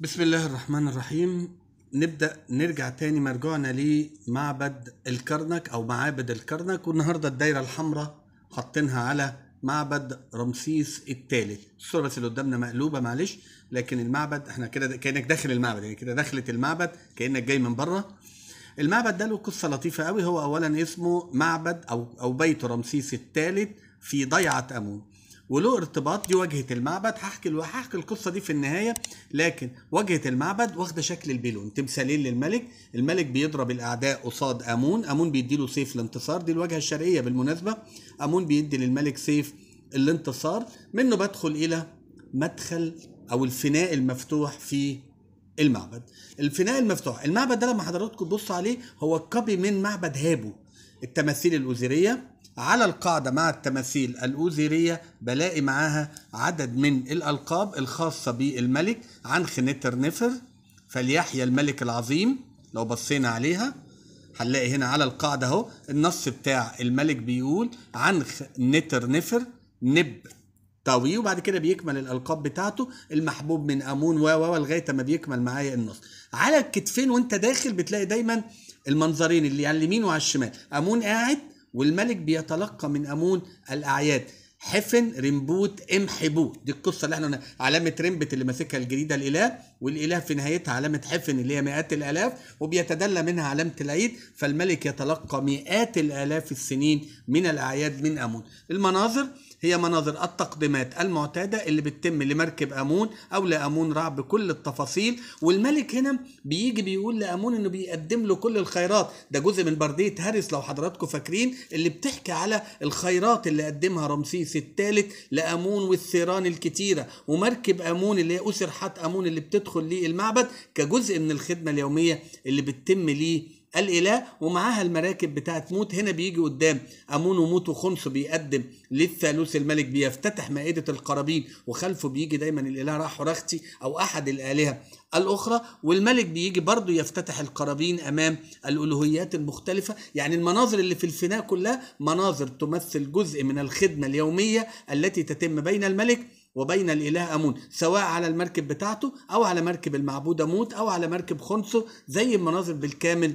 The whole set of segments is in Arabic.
بسم الله الرحمن الرحيم نبدا نرجع تاني مرجعنا لمعبد الكرنك او معابد الكرنك والنهارده الدايره الحمراء حاطينها على معبد رمسيس الثالث الصوره بس اللي قدامنا مقلوبه معلش لكن المعبد احنا كده كانك داخل المعبد يعني كده دخلت المعبد كانك جاي من بره المعبد ده له قصه لطيفه قوي هو اولا اسمه معبد او او بيت رمسيس الثالث في ضيعه امون وله ارتباط دي واجهه المعبد هحكي هحكي القصه دي في النهايه لكن واجهه المعبد واخده شكل البيلون تمثالين للملك الملك بيضرب الاعداء قصاد امون امون بيدي له سيف الانتصار دي الواجهه الشرقيه بالمناسبه امون بيدي للملك سيف الانتصار منه بدخل الى مدخل او الفناء المفتوح في المعبد الفناء المفتوح المعبد ده لما حضراتكم تبصوا عليه هو كوبي من معبد هابو التماثيل الاوزيريه على القاعدة مع التماثيل الأوزيرية بلاقي معاها عدد من الألقاب الخاصة بالملك عن نفر فليحيى الملك العظيم لو بصينا عليها هنلاقي هنا على القاعدة اهو النص بتاع الملك بيقول عن نفر نب طوي وبعد كده بيكمل الألقاب بتاعته المحبوب من أمون و و لغاية ما بيكمل معايا النص على الكتفين وانت داخل بتلاقي دايما المنظرين اللي على اليمين وعلى الشمال أمون قاعد والملك بيتلقى من امون الاعياد حفن رمبوت حبو دي القصه اللي احنا علامه رمبت اللي ماسكها الجريده الاله والاله في نهايتها علامه حفن اللي هي مئات الالاف وبيتدلى منها علامه العيد فالملك يتلقى مئات الالاف السنين من الاعياد من امون المناظر هي مناظر التقديمات المعتاده اللي بتتم لمركب امون او لامون رع بكل التفاصيل والملك هنا بيجي بيقول لامون انه بيقدم له كل الخيرات ده جزء من برديه هارس لو حضراتكم فاكرين اللي بتحكي على الخيرات اللي قدمها رمسيس الثالث لامون والثيران الكتيره ومركب امون اللي هي أسر حات امون اللي بتدخل يدخل ليه المعبد كجزء من الخدمة اليومية اللي بتتم ليه الاله ومعاها المراكب بتاعت موت هنا بيجي قدام امون وموت وخنس بيقدم للثالوث الملك بيفتتح مائده القرابين وخلفه بيجي دايما الاله راح رختي او احد الالهه الاخرى والملك بيجي برضه يفتتح القرابين امام الالوهيات المختلفه يعني المناظر اللي في الفناء كلها مناظر تمثل جزء من الخدمه اليوميه التي تتم بين الملك وبين الإله أمون سواء على المركب بتاعته أو على مركب المعبود أموت أو على مركب خنسو زي المناظر بالكامل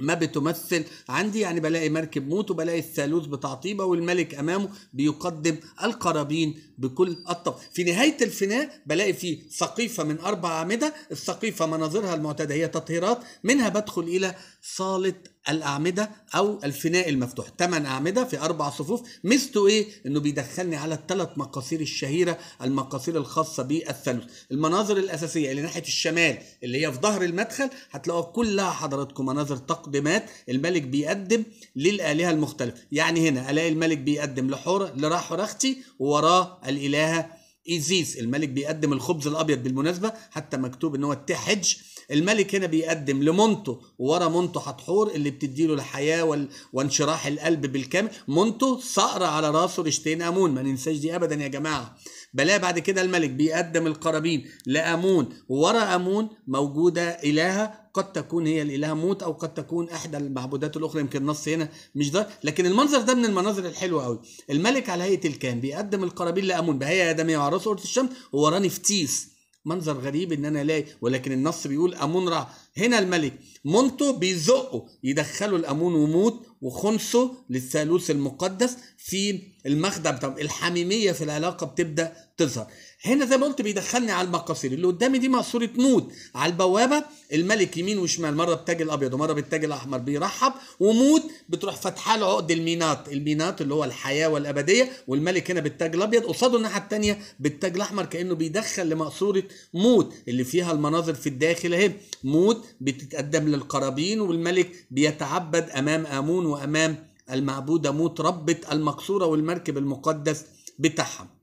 ما بتمثل عندي يعني بلاقي مركب موت وبلاقي الثالوث بتاع طيبه والملك امامه بيقدم القرابين بكل الطب في نهايه الفناء بلاقي في سقيفه من اربع اعمده السقيفه مناظرها المعتاده هي تطهيرات منها بدخل الى صاله الاعمده او الفناء المفتوح تمن اعمده في اربع صفوف ميزته ايه انه بيدخلني على الثلاث مقاصير الشهيره المقاصير الخاصه بالثالوث المناظر الاساسيه اللي ناحيه الشمال اللي هي في ظهر المدخل هتلاقوها كلها حضراتكم مناظر تقديمات الملك بيقدم للالهه المختلفه يعني هنا الاقي الملك بيقدم لحور لراح حرختي ووراه الالهه ايزيس الملك بيقدم الخبز الابيض بالمناسبه حتى مكتوب ان هو التحج الملك هنا بيقدم لمونتو وورا مونتو حتحور اللي بتديله الحياه وال... وانشراح القلب بالكامل مونتو صقر على راسه رشتين امون ما ننساش دي ابدا يا جماعه بلاقي بعد كده الملك بيقدم القرابين لامون وورا امون موجوده الهه قد تكون هي الإله موت أو قد تكون إحدى المعبودات الأخرى يمكن النص هنا مش ده لكن المنظر ده من المناظر الحلوة قوي الملك على هيئة الكام بيقدم القرابين لأمون بهيئة آدمية وعلى رأسه أورة الشمس ووراه نفتيس منظر غريب ان انا الاقي ولكن النص بيقول امون راح هنا الملك مونتو بيزقه يدخلوا الامون وموت وخنسه للثالوث المقدس في المخدع الحميميه في العلاقه بتبدا تظهر هنا زي ما قلت بيدخلني على المقاصير اللي قدامي دي مقصوره موت على البوابه الملك يمين وشمال مره بتاج الابيض ومره بالتاج الاحمر بيرحب وموت بتروح فاتحه له عقد الميناط الميناط اللي هو الحياه والابديه والملك هنا بالتاج الابيض قصاده الناحيه الثانيه بالتاج الاحمر كانه بيدخل لمقصوره موت اللي فيها المناظر في الداخل اهي موت بتتقدم للقرابين والملك بيتعبد امام امون وامام المعبوده موت ربة المقصوره والمركب المقدس بتاعها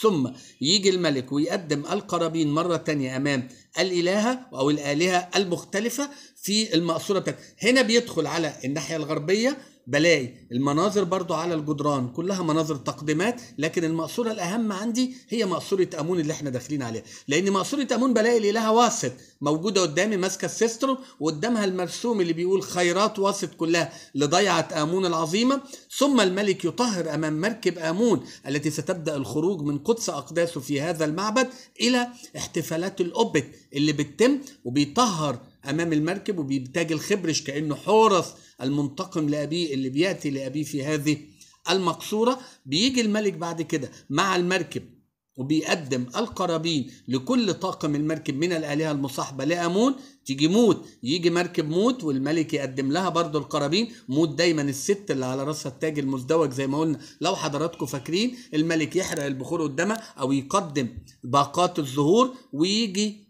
ثم يجي الملك ويقدم القرابين مرة تانية أمام الإلهة أو الآلهة المختلفة في المقصورة بتاعتها هنا بيدخل على الناحية الغربية بلاقي المناظر برضو على الجدران كلها مناظر تقديمات لكن المقصوره الاهم عندي هي مقصوره امون اللي احنا داخلين عليها لان مقصوره امون بلاقي لها واسط موجوده قدامي ماسكه السيسترو وقدامها المرسوم اللي بيقول خيرات واسط كلها لضيعه امون العظيمه ثم الملك يطهر امام مركب امون التي ستبدا الخروج من قدس اقداسه في هذا المعبد الى احتفالات الاوبت اللي بتتم وبيطهر امام المركب وبيتاج الخبرش كانه حورس المنتقم لأبيه اللي بيأتي لأبيه في هذه المقصورة بيجي الملك بعد كده مع المركب وبيقدم القرابين لكل طاقم المركب من الآلهة المصاحبة لأمون تيجي موت يجي مركب موت والملك يقدم لها برضو القرابين موت دايما الست اللي على راسها التاج المزدوج زي ما قلنا لو حضراتكم فاكرين الملك يحرق البخور قدامها أو يقدم باقات الزهور ويجي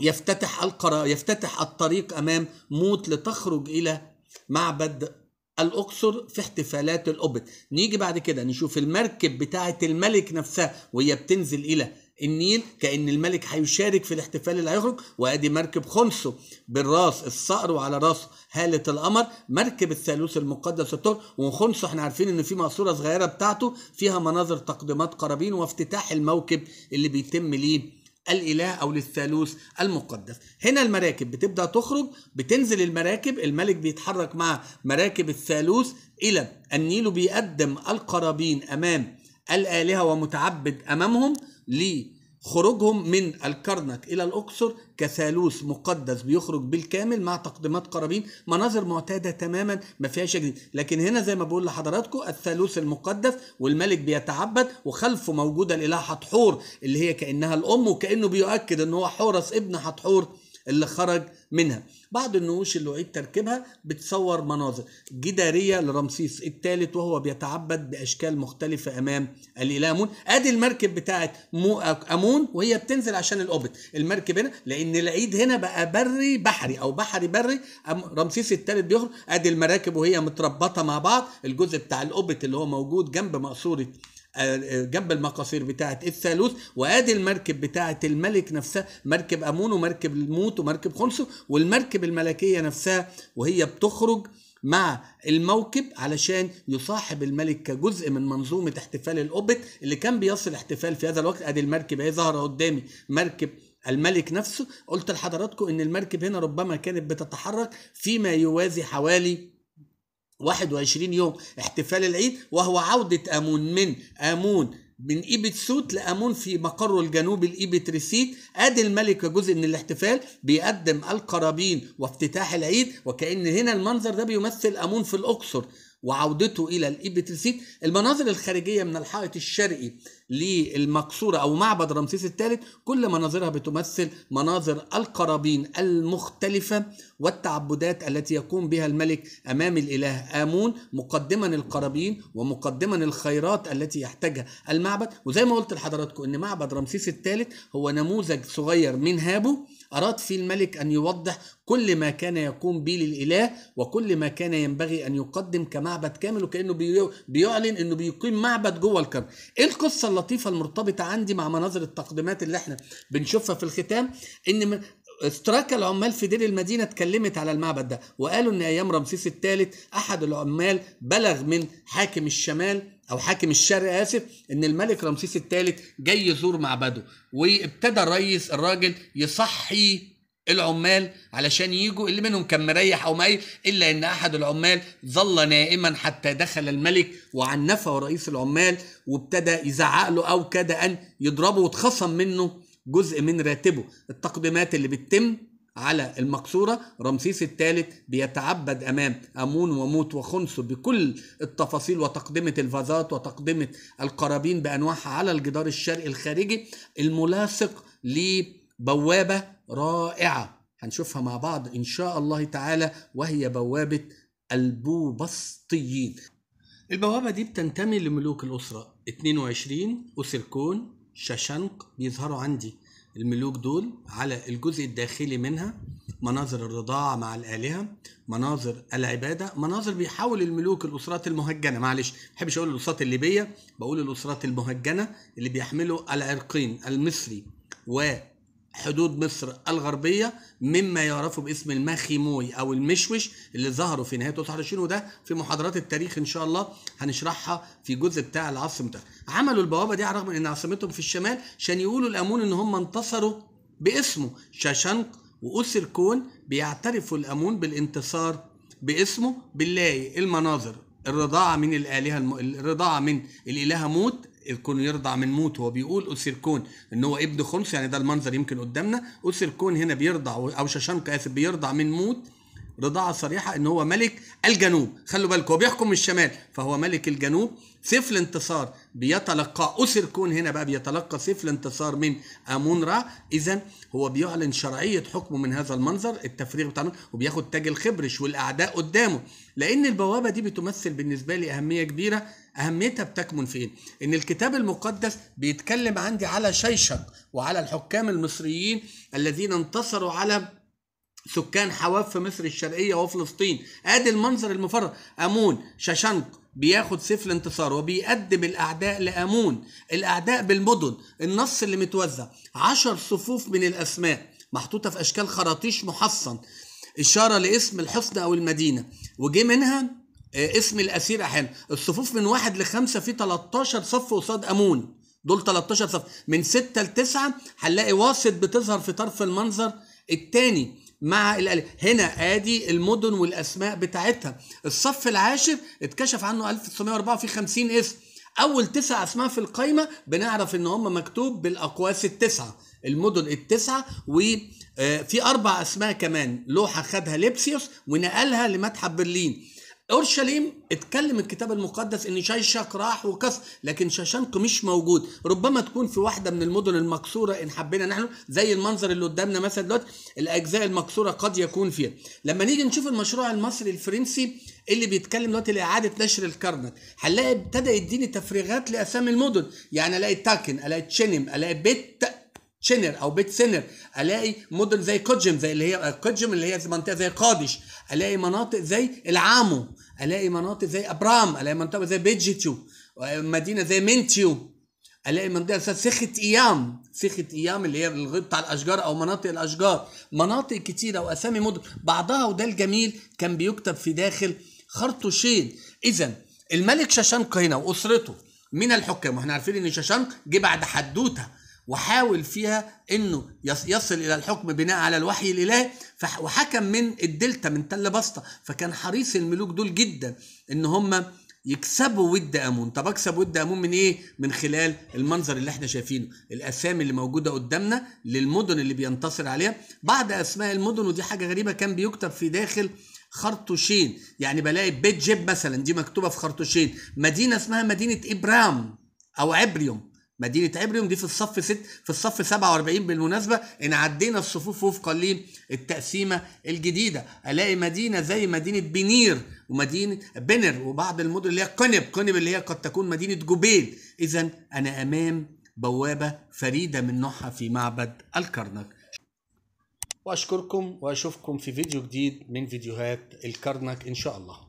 يفتتح القرار يفتتح الطريق امام موت لتخرج الى معبد الاقصر في احتفالات الاوبت نيجي بعد كده نشوف المركب بتاعه الملك نفسها وهي بتنزل الى النيل كان الملك هيشارك في الاحتفال اللي هيخرج وادي مركب خمسه بالراس الصقر وعلى راسه هاله القمر مركب الثالوث المقدس التور وخمسه احنا عارفين ان في مقصوره صغيره بتاعته فيها مناظر تقديمات قرابين وافتتاح الموكب اللي بيتم ليه الإله أو للثالوث المقدس هنا المراكب بتبدأ تخرج بتنزل المراكب الملك بيتحرك مع مراكب الثالوث إلى النيل وبيقدم القرابين أمام الآلهة ومتعبد أمامهم ليه خروجهم من الكرنك إلى الأقصر كثالوث مقدس بيخرج بالكامل مع تقديمات قرابين مناظر معتادة تماما ما فيهاش جديد لكن هنا زي ما بقول لحضراتكم الثالوث المقدس والملك بيتعبد وخلفه موجودة الإله حتحور اللي هي كأنها الأم وكأنه بيؤكد أن هو حورس ابن حتحور اللي خرج منها بعض النقوش اللي أعيد تركيبها بتصور مناظر جدارية لرمسيس الثالث وهو بيتعبد بأشكال مختلفة أمام الإله أمون أدي المركب بتاعت مو أمون وهي بتنزل عشان الأوبت المركب هنا لأن العيد هنا بقى بري بحري أو بحري بري رمسيس الثالث بيخرج أدي المراكب وهي متربطة مع بعض الجزء بتاع الأوبت اللي هو موجود جنب مقصورة جنب المقاصير بتاعه الثالوث وادي المركب بتاعه الملك نفسها مركب امون ومركب الموت ومركب خلصه والمركب الملكيه نفسها وهي بتخرج مع الموكب علشان يصاحب الملك كجزء من منظومه احتفال الاوبت اللي كان بيصل احتفال في هذا الوقت ادي المركب اهي ظاهره قدامي مركب الملك نفسه قلت لحضراتكم ان المركب هنا ربما كانت بتتحرك فيما يوازي حوالي 21 يوم احتفال العيد وهو عودة آمون من آمون من إيبت سوت لآمون في مقره الجنوبي الإيبت ريسيت أدي الملك كجزء من الاحتفال بيقدم القرابين وافتتاح العيد وكأن هنا المنظر ده بيمثل آمون في الأقصر وعودته إلى الإيبت ريسيت المناظر الخارجية من الحائط الشرقي للمقصورة أو معبد رمسيس الثالث كل مناظرها بتمثل مناظر القرابين المختلفة والتعبدات التي يقوم بها الملك أمام الإله آمون مقدما القرابين ومقدما الخيرات التي يحتاجها المعبد وزي ما قلت لحضراتكم أن معبد رمسيس الثالث هو نموذج صغير من هابو أراد فيه الملك أن يوضح كل ما كان يقوم به للإله وكل ما كان ينبغي أن يقدم كمعبد كامل وكأنه بيعلن أنه بيقيم معبد جوه الكرب إيه القصة اللي اللطيفه المرتبطه عندي مع مناظر التقديمات اللي احنا بنشوفها في الختام ان استراكة العمال في دير المدينة اتكلمت على المعبد ده وقالوا ان ايام رمسيس الثالث احد العمال بلغ من حاكم الشمال او حاكم الشرق اسف ان الملك رمسيس الثالث جاي يزور معبده وابتدى الرئيس الراجل يصحي العمال علشان يجوا اللي منهم كان مريح او مايل الا ان احد العمال ظل نائما حتى دخل الملك وعنفه رئيس العمال وابتدى يزعق له او كاد ان يضربه واتخصم منه جزء من راتبه التقديمات اللي بتتم على المقصورة رمسيس الثالث بيتعبد أمام أمون وموت وخنسو بكل التفاصيل وتقدمة الفازات وتقدمة القرابين بأنواعها على الجدار الشرقي الخارجي الملاصق لبوابة رائعة هنشوفها مع بعض إن شاء الله تعالى وهي بوابة البوبسطيين البوابة دي بتنتمي لملوك الأسرة 22 أسركون شاشنق بيظهروا عندي الملوك دول على الجزء الداخلي منها مناظر الرضاعة مع الآلهة مناظر العبادة مناظر بيحاول الملوك الأسرات المهجنة معلش بحبش أقول الأسرات الليبية بقول الأسرات المهجنة اللي بيحملوا العرقين المصري و حدود مصر الغربية مما يعرفوا باسم المخيموي أو المشوش اللي ظهروا في نهاية 29 وده في محاضرات التاريخ إن شاء الله هنشرحها في جزء بتاع العاصمة عملوا البوابة دي على الرغم إن عاصمتهم في الشمال عشان يقولوا الأمون إن هم انتصروا باسمه شاشنق وأسر كون بيعترفوا الأمون بالانتصار باسمه بنلاقي المناظر الرضاعة من الآلهة الم... الرضاعة من الإلهة موت يكون يرضع من موت موته بيقول اوسيركون ان هو ابن خنس يعني ده المنظر يمكن قدامنا اوسيركون هنا بيرضع او ششانك اسف بيرضع من موت رضاعة صريحة ان هو ملك الجنوب خلوا بالكم هو بيحكم من الشمال فهو ملك الجنوب سيف الانتصار بيتلقى أسر كون هنا بقى بيتلقى سيف الانتصار من أمون را إذا هو بيعلن شرعية حكمه من هذا المنظر التفريغ بتاع وبياخد تاج الخبرش والأعداء قدامه لأن البوابة دي بتمثل بالنسبة لي أهمية كبيرة أهميتها بتكمن فين؟ إن الكتاب المقدس بيتكلم عندي على شيشق وعلى الحكام المصريين الذين انتصروا على سكان حواف في مصر الشرقية وفلسطين ادي المنظر المفرد امون شاشنق بياخد سيف الانتصار وبيقدم الأعداء لأمون الأعداء بالمدن النص اللي متوزع عشر صفوف من الأسماء محطوطة في أشكال خراطيش محصن إشارة لاسم الحصن أو المدينة وجه منها آه، اسم الأسير أحيانا الصفوف من واحد لخمسة في 13 صف قصاد أمون دول 13 صف من 6 ل 9 هنلاقي واسط بتظهر في طرف المنظر الثاني مع الالي. هنا ادي المدن والاسماء بتاعتها الصف العاشر اتكشف عنه 1904 في 50 اسم اول تسع اسماء في القايمه بنعرف ان هم مكتوب بالاقواس التسعه المدن التسعه وفي آه، اربع اسماء كمان لوحه خدها لبسيوس ونقلها لمتحف برلين اورشليم اتكلم الكتاب المقدس ان شيشك راح وكف لكن شاشانك مش موجود ربما تكون في واحده من المدن المكسوره ان حبينا نحن زي المنظر اللي قدامنا مثلا دلوقتي الاجزاء المكسوره قد يكون فيها لما نيجي نشوف المشروع المصري الفرنسي اللي بيتكلم دلوقتي لاعاده نشر الكرنك هنلاقي ابتدى يديني تفريغات لاسامي المدن يعني الاقي تاكن الاقي تشينم الاقي بيت شنر او بيت سنر الاقي مدن زي كوجم زي اللي هي كوجم آه، اللي هي منطقه زي قادش الاقي مناطق زي العامو الاقي مناطق زي ابرام الاقي منطقه زي بيجيتيو آه، مدينه زي منتيو الاقي منطقه سخت ايام سخت ايام اللي هي الغيط بتاع الاشجار او مناطق الاشجار مناطق كتيره واسامي مدن بعضها وده الجميل كان بيكتب في داخل خرطوشين اذا الملك شاشانق هنا واسرته من الحكام واحنا عارفين ان شاشانق جه بعد حدوته وحاول فيها انه يصل الى الحكم بناء على الوحي الالهي وحكم من الدلتا من تل بسطه فكان حريص الملوك دول جدا ان هم يكسبوا ود امون طب اكسب ود امون من ايه من خلال المنظر اللي احنا شايفينه الاسامي اللي موجوده قدامنا للمدن اللي بينتصر عليها بعض اسماء المدن ودي حاجه غريبه كان بيكتب في داخل خرطوشين يعني بلاقي بيت جيب مثلا دي مكتوبه في خرطوشين مدينه اسمها مدينه ابرام او عبريوم مدينه ابريوم دي في الصف ست في الصف 47 بالمناسبه ان عدينا الصفوف وفقا للتقسيمه الجديده الاقي مدينه زي مدينه بنير ومدينه بنر وبعض المدن اللي هي قنب قنب اللي هي قد تكون مدينه جبيل اذا انا امام بوابه فريده من نوعها في معبد الكرنك واشكركم واشوفكم في فيديو جديد من فيديوهات الكرنك ان شاء الله